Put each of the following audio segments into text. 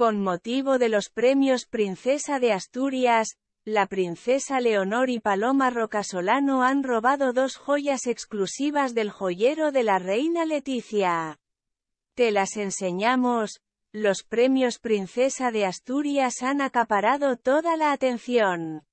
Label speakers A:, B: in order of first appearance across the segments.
A: Con motivo de los premios Princesa de Asturias, la princesa Leonor y Paloma Rocasolano han robado dos joyas exclusivas del joyero de la reina Leticia. Te las enseñamos, los premios Princesa de Asturias han acaparado toda la atención.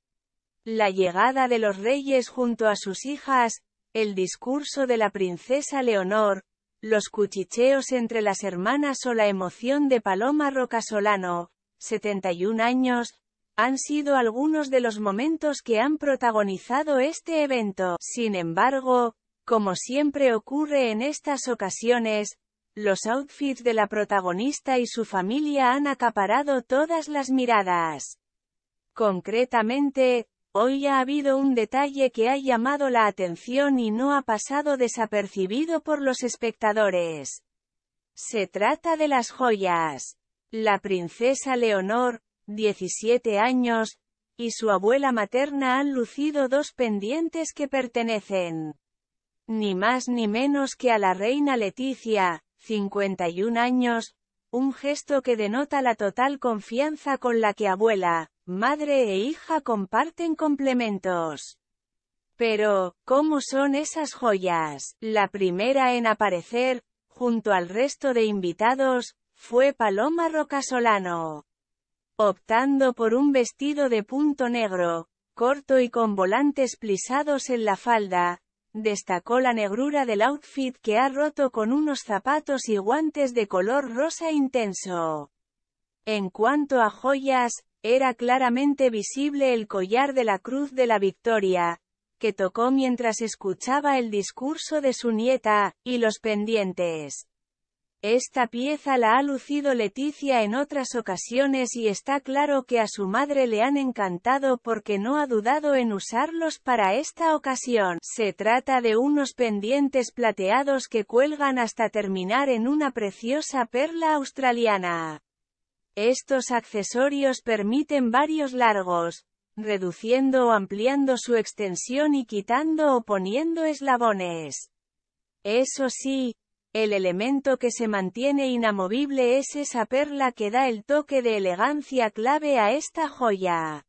A: La llegada de los reyes junto a sus hijas, el discurso de la princesa Leonor, los cuchicheos entre las hermanas o la emoción de Paloma Rocasolano, 71 años, han sido algunos de los momentos que han protagonizado este evento. Sin embargo, como siempre ocurre en estas ocasiones, los outfits de la protagonista y su familia han acaparado todas las miradas. Concretamente, Hoy ha habido un detalle que ha llamado la atención y no ha pasado desapercibido por los espectadores. Se trata de las joyas. La princesa Leonor, 17 años, y su abuela materna han lucido dos pendientes que pertenecen ni más ni menos que a la reina Leticia, 51 años, un gesto que denota la total confianza con la que abuela, Madre e hija comparten complementos. Pero, ¿cómo son esas joyas? La primera en aparecer, junto al resto de invitados, fue Paloma Rocasolano. Optando por un vestido de punto negro, corto y con volantes plisados en la falda, destacó la negrura del outfit que ha roto con unos zapatos y guantes de color rosa intenso. En cuanto a joyas, era claramente visible el collar de la Cruz de la Victoria, que tocó mientras escuchaba el discurso de su nieta, y los pendientes. Esta pieza la ha lucido Leticia en otras ocasiones y está claro que a su madre le han encantado porque no ha dudado en usarlos para esta ocasión. Se trata de unos pendientes plateados que cuelgan hasta terminar en una preciosa perla australiana. Estos accesorios permiten varios largos, reduciendo o ampliando su extensión y quitando o poniendo eslabones. Eso sí, el elemento que se mantiene inamovible es esa perla que da el toque de elegancia clave a esta joya.